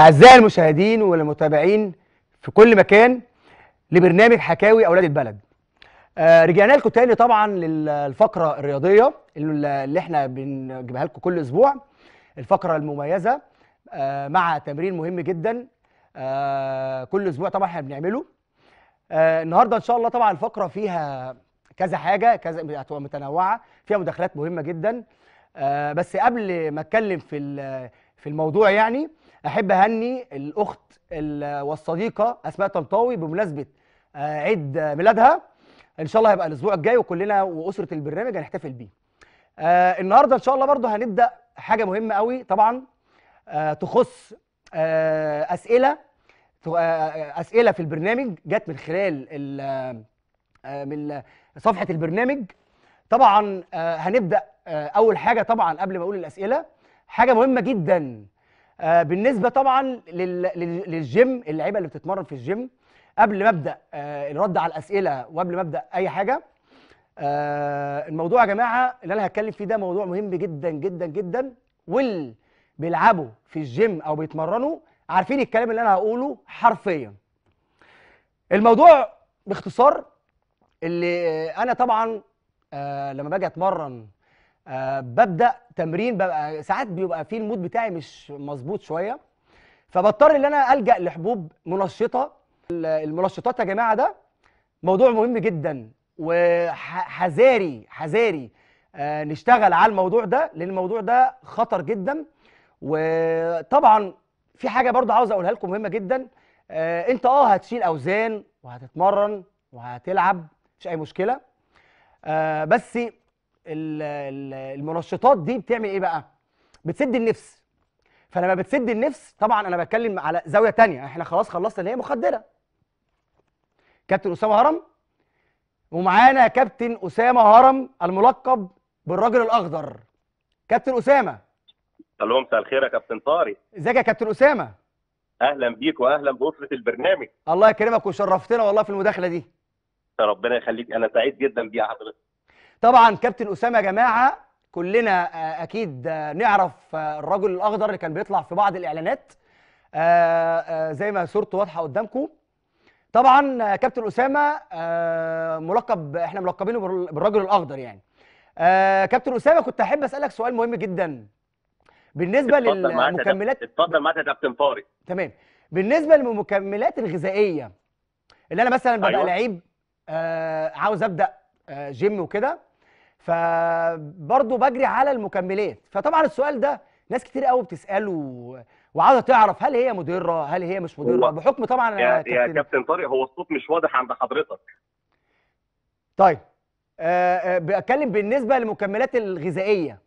أعزائي المشاهدين والمتابعين في كل مكان لبرنامج حكاوي أولاد البلد آه رجعنا لكم تاني طبعا للفقرة الرياضية اللي احنا بنجيبها لكم كل أسبوع الفقرة المميزة آه مع تمرين مهم جدا آه كل أسبوع طبعا احنا بنعمله آه النهاردة إن شاء الله طبعا الفقرة فيها كذا حاجة كذا متنوعة فيها مداخلات مهمة جدا آه بس قبل ما أتكلم في في الموضوع يعني احب اهني الاخت والصديقه اسماء طنطاوي بمناسبه آه، عيد ميلادها ان شاء الله هيبقى الاسبوع الجاي وكلنا واسره البرنامج هنحتفل بيه آه النهارده ان شاء الله برضو هنبدا حاجه مهمه قوي طبعا آه تخص آه اسئله آه، آه، اسئله في البرنامج جت من خلال من صفحه البرنامج طبعا هنبدا اول حاجه طبعا قبل ما اقول الاسئله حاجه مهمه جدا آه بالنسبه طبعا للجيم اللعيبه اللي بتتمرن في الجيم قبل ما ابدا آه الرد على الاسئله وقبل ما ابدا اي حاجه آه الموضوع يا جماعه اللي انا هتكلم فيه ده موضوع مهم جدا جدا جدا واللي بيلعبوا في الجيم او بيتمرنوا عارفين الكلام اللي انا هقوله حرفيا الموضوع باختصار اللي انا طبعا آه لما باجي اتمرن آه ببدا تمرين ببقى ساعات بيبقى في المود بتاعي مش مظبوط شويه فبضطر ان انا الجا لحبوب منشطه المنشطات يا جماعه ده موضوع مهم جدا وحذاري حذاري آه نشتغل على الموضوع ده لان الموضوع ده خطر جدا وطبعا في حاجه برضه عاوز اقولها لكم مهمه جدا آه انت اه هتشيل اوزان وهتتمرن وهتلعب مش اي مشكله آه بس المنشطات دي بتعمل ايه بقى بتسد النفس فلما بتسد النفس طبعا انا بتكلم على زاويه تانية احنا خلاص خلصنا اللي هي مخدره كابتن اسامه هرم ومعانا كابتن اسامه هرم الملقب بالراجل الاخضر كابتن اسامه الو مساء الخير يا كابتن طارق ازيك يا كابتن اسامه اهلا بيك واهلا باسره البرنامج الله يكرمك وشرفتنا والله في المداخله دي ربنا يخليك انا سعيد جدا بيها حضرتك طبعا كابتن اسامه يا جماعه كلنا آه، اكيد آه، نعرف آه، الرجل الاخضر اللي كان بيطلع في بعض الاعلانات زي ما صورته واضحه قدامكم طبعا كابتن اسامه ملقب احنا ملقبينه بالرجل الاخضر يعني كابتن اسامه كنت احب اسالك سؤال مهم جدا بالنسبه للمكملات اتفضل معاك يا كابتن طارق تمام بالنسبه للمكملات الغذائيه اللي انا مثلا ببقى أيوة. لعيب عاوز ابدا جيم وكده فبرضه بجري على المكملات فطبعا السؤال ده ناس كتير قوي بتساله وعاوزه تعرف هل هي مضره هل هي مش مضره بحكم طبعا يا, يا كابتن طارق هو الصوت مش واضح عند حضرتك طيب أه, آه، بتكلم بالنسبه للمكملات الغذائيه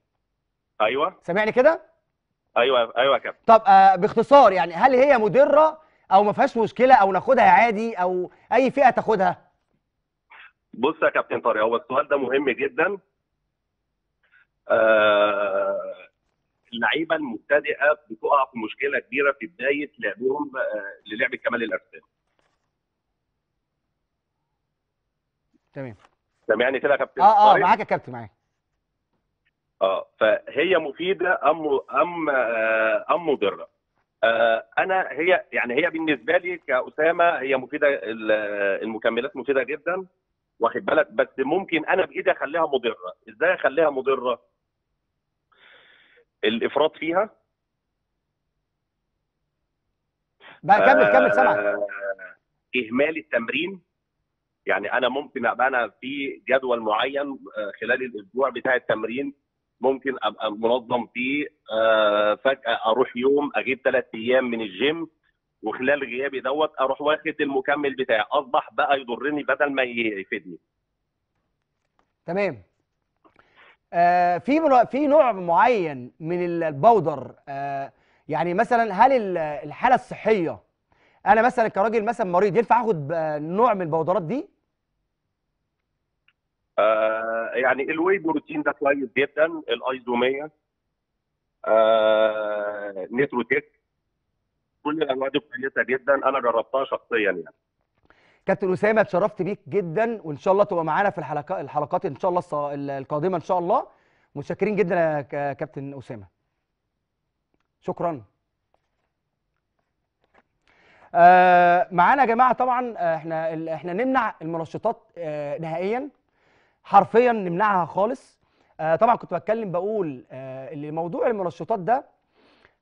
ايوه سامعني كده ايوه ايوه يا كابتن طب أه باختصار يعني هل هي مضره او ما فيهاش مشكله او ناخدها عادي او اي فئه تاخدها بص يا كابتن طارق هو السؤال ده مهم جدا آه، اللعيبه المبتدئه بتقع في مشكله كبيره في بدايه لعبهم آه، للعب كمال الاجسام تمام سامعني كده يا كابتن اه اه معاك يا كابتن معاك اه فهي مفيده ام ام آه، ام مضره انا هي يعني هي بالنسبه لي كاسامه هي مفيده المكملات مفيده جدا واخد بالك بس ممكن انا بايدي اخليها مضره ازاي اخليها مضره الافراط فيها بقى كمل كمل آه، سامعك اهمال التمرين يعني انا ممكن ابقى انا في جدول معين آه، خلال الاسبوع بتاع التمرين ممكن ابقى منظم فيه آه، فجاه اروح يوم اجيب ثلاث ايام من الجيم وخلال غيابي دوت اروح واخد المكمل بتاعي اصبح بقى يضرني بدل ما يفيدني تمام آه في في نوع معين من البودر آه يعني مثلا هل الحاله الصحيه انا مثلا كراجل مثلا مريض ينفع اخد آه، نوع من البودرات دي آه يعني الواي بروتين ده كويس جدا الايزوميه آه نيتروتيك كل الانواع دي كويسه جدا انا جربتها شخصيا يعني كابتن اسامه اتشرفت بيك جدا وان شاء الله تبقى معانا في الحلقه الحلقات ان شاء الله القادمه ان شاء الله متشكرين جدا يا كابتن اسامه شكرا آه معانا يا جماعه طبعا آه، احنا احنا نمنع المنشطات آه نهائيا حرفيا نمنعها خالص آه طبعا كنت بتكلم بقول آه اللي موضوع المنشطات ده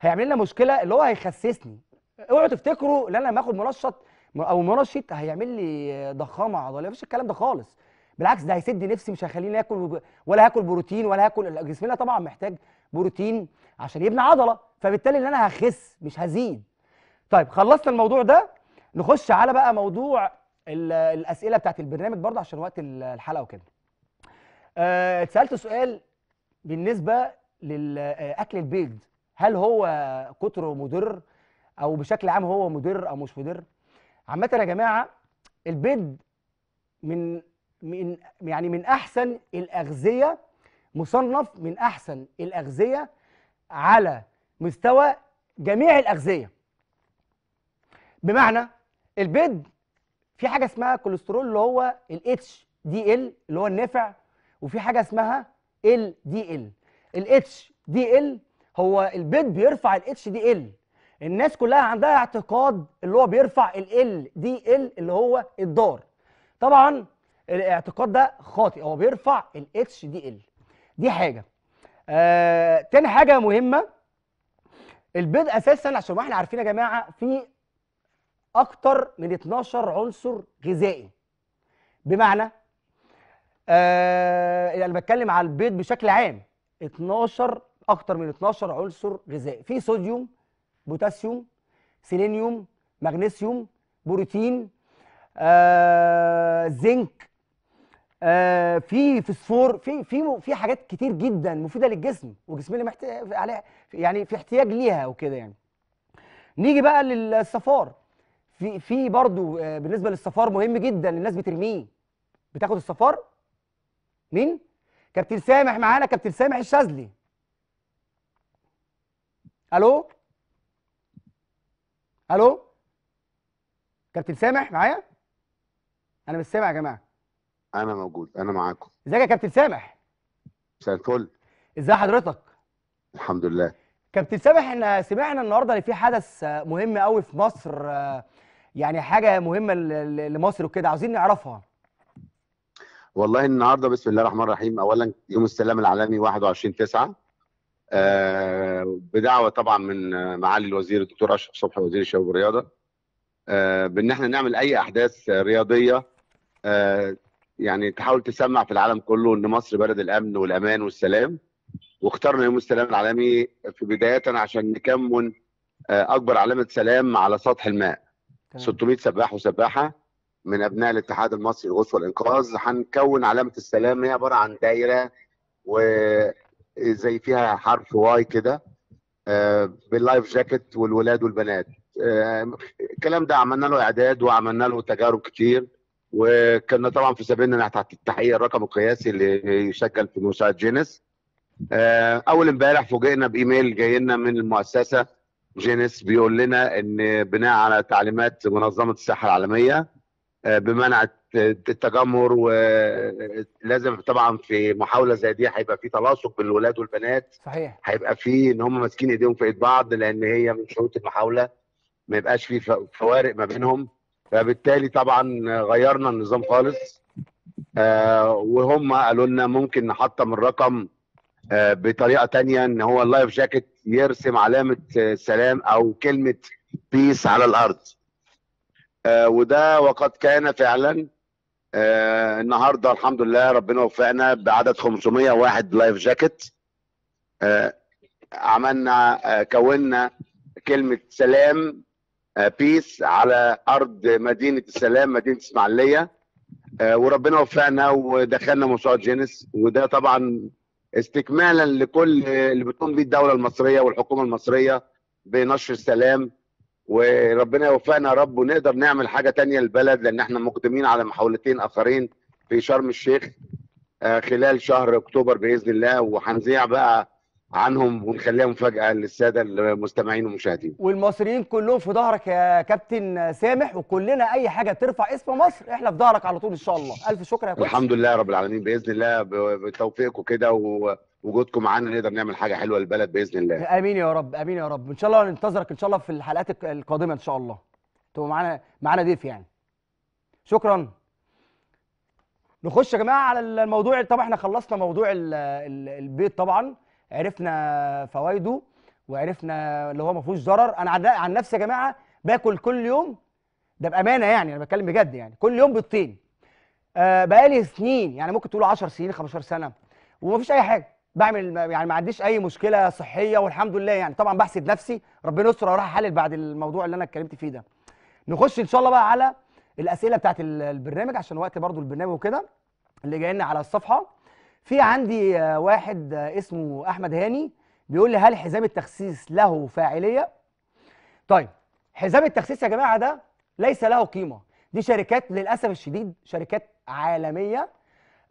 هيعمل لنا مشكله اللي هو هيخسسني اوعوا تفتكروا ان انا لما اخد منشط او منشط هيعمل لي ضخامه عضليه مفيش الكلام ده خالص بالعكس ده هيسد نفسي مش هيخليني اكل ولا هاكل بروتين ولا هاكل جسمنا طبعا محتاج بروتين عشان يبني عضله فبالتالي ان انا هخس مش هزيد طيب خلصنا الموضوع ده نخش على بقى موضوع الاسئله بتاعت البرنامج برضه عشان وقت الحلقه وكده أه اتسالت سؤال بالنسبه لاكل آه، البيض هل هو كتره مضر او بشكل عام هو مدر او مش مدر عامه يا جماعه البيض من من يعني من احسن الاغذيه مصنف من احسن الاغذيه على مستوى جميع الاغذيه بمعنى البيض في حاجه اسمها كوليسترول اللي هو الاتش دي ال اللي هو النافع وفي حاجه اسمها ال دي ال الاتش دي ال هو البيض بيرفع الاتش دي ال الناس كلها عندها اعتقاد اللي هو بيرفع ال ال دي ال اللي هو الدار طبعا الاعتقاد ده خاطئ هو بيرفع ال اتش دي ال دي حاجه آه تاني حاجه مهمه البيض اساسا عشان ما احنا عارفين يا جماعه في اكتر من 12 عنصر غذائي بمعنى آه يعني انا بتكلم على البيض بشكل عام 12 اكتر من 12 عنصر غذائي في صوديوم بوتاسيوم سيلينيوم مغنيسيوم بروتين آه، زنك آه، في فسفور في في في حاجات كتير جدا مفيده للجسم وجسمنا محتاج عليها يعني في احتياج ليها وكده يعني نيجي بقى للصفار في في برضو آه، بالنسبه للصفار مهم جدا الناس بترميه بتاخد الصفار مين كابتن سامح معانا كابتن سامح الشاذلي الو الو كابتن سامح معايا انا مش سامع يا جماعه انا موجود انا معاكم ازيك يا كابتن سامح مساء الفل ازي حضرتك الحمد لله كابتن سامح احنا سمعنا النهارده ان في حدث مهم قوي في مصر يعني حاجه مهمه لمصر وكده عاوزين نعرفها والله النهارده بسم الله الرحمن الرحيم اولا يوم السلام العالمي 21 9 آه، بدعوه طبعا من معالي الوزير الدكتور اشرف صبحي وزير الشباب والرياضه آه، بان احنا نعمل اي احداث رياضيه آه، يعني تحاول تسمع في العالم كله ان مصر بلد الامن والامان والسلام واخترنا يوم السلام العالمي في بدايه عشان نكمن اكبر علامه سلام على سطح الماء 600 سباح وسباحه من ابناء الاتحاد المصري للغوص والانقاذ هنكون علامه السلام هي عباره عن دايره و زي فيها حرف واي كده آه، باللايف جاكيت والولاد والبنات آه، الكلام ده عملنا له اعداد وعملنا له تجارب كتير وكنا طبعا في سبيلنا تحت التحقيق الرقم القياسي اللي يشكل في مؤسسه جينيس آه، اول امبارح فوجئنا بايميل جاي لنا من المؤسسه جينيس بيقول لنا ان بناء على تعليمات منظمه الصحه العالميه آه، بمنع التجمهر ولازم طبعا في محاوله زي دي هيبقى في تلاصق بين الولاد والبنات صحيح هيبقى في ان هم ماسكين ايديهم في ايد بعض لان هي من شروط المحاوله ما يبقاش في فوارق ما بينهم فبالتالي طبعا غيرنا النظام خالص آه، وهم قالوا لنا ممكن نحطم الرقم آه، بطريقه تانية ان هو اللايف جاكيت يرسم علامه سلام او كلمه بيس على الارض آه، وده وقد كان فعلا آه النهارده الحمد لله ربنا وفقنا بعدد 501 لايف جاكيت آه عملنا آه كونا كلمه سلام آه بيس على ارض مدينه السلام مدينه اسماعيليه آه وربنا وفقنا ودخلنا موسوعه جينيس وده طبعا استكمالا لكل اللي بتقوم بيه الدوله المصريه والحكومه المصريه بنشر السلام وربنا يوفقنا يا رب ونقدر نعمل حاجه تانية للبلد لان احنا مقدمين على محاولتين اخرين في شرم الشيخ آه، خلال شهر اكتوبر باذن الله وهنذيع بقى عنهم ونخليها مفاجاه للساده المستمعين والمشاهدين. والمصريين كلهم في ظهرك يا كابتن سامح وكلنا اي حاجه ترفع اسم مصر احنا في ظهرك على طول ان شاء الله. الف شكر يا كابتن. الحمد لله رب العالمين باذن الله بتوفيقكم كده و... وجودكم معانا نقدر نعمل حاجه حلوه للبلد باذن الله امين يا رب امين يا رب ان شاء الله ننتظرك ان شاء الله في الحلقات القادمه ان شاء الله تبقى معانا معانا ضيف يعني شكرا نخش يا جماعه على الموضوع طبعا احنا خلصنا موضوع البيض طبعا عرفنا فوائده وعرفنا اللي هو ما فيهوش ضرر انا عن نفسي يا جماعه باكل كل يوم ده بامانه يعني انا بتكلم بجد يعني كل يوم بيضتين آه بقالي سنين يعني ممكن تقولوا 10 سنين 15 سنه ومفيش اي حاجه بعمل يعني ما عنديش اي مشكله صحيه والحمد لله يعني طبعا بحسد نفسي ربنا يستر واروح احلل بعد الموضوع اللي انا اتكلمت فيه ده نخش ان شاء الله بقى على الاسئله بتاعت البرنامج عشان وقت برضو البرنامج وكده اللي جاي لنا على الصفحه في عندي آه، واحد آه، اسمه احمد هاني بيقول لي هل حزام التخسيس له فاعليه طيب حزام التخسيس يا جماعه ده ليس له قيمه دي شركات للاسف الشديد شركات عالميه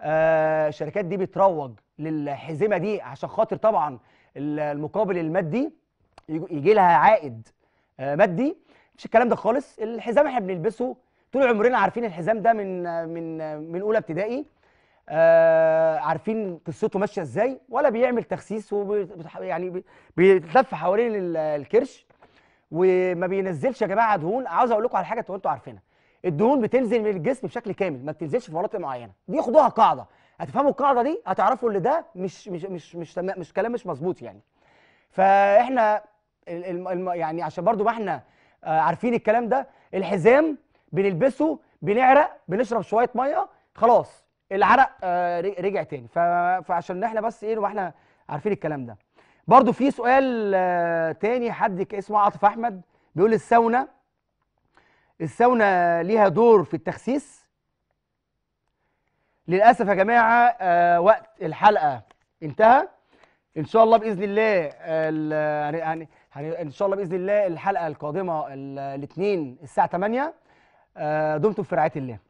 آه الشركات دي بتروج للحزمه دي عشان خاطر طبعا المقابل المادي يجي لها عائد آه، مادي مش الكلام ده خالص الحزام احنا بنلبسه طول عمرنا عارفين الحزام ده من من من اولى ابتدائي آه عارفين قصته ماشيه ازاي ولا بيعمل تخسيس يعني بيتلف حوالين الكرش وما بينزلش يا جماعه دهون عاوز اقول لكم على حاجه انتوا عارفينها الدهون بتنزل من الجسم بشكل كامل ما بتنزلش في مناطق معينه دي خدوها قاعده هتفهموا القاعده دي هتعرفوا ان ده مش مش مش مش مش كلام مش مظبوط يعني فاحنا الم الم يعني عشان برضو ما احنا آه، عارفين الكلام ده الحزام بنلبسه بنعرق بنشرب شويه ميه خلاص العرق آه، رجع تاني فعشان احنا بس ايه واحنا عارفين الكلام ده برضو في سؤال آه، تاني حد اسمه عاطف احمد بيقول الساونا الساونا ليها دور في التخسيس للأسف يا جماعة آه، وقت الحلقة انتهى إن شاء الله بإذن الله يعني إن شاء الله بإذن الله الحلقة القادمة الاثنين الساعة 8 آه، دمتم في رعاية الله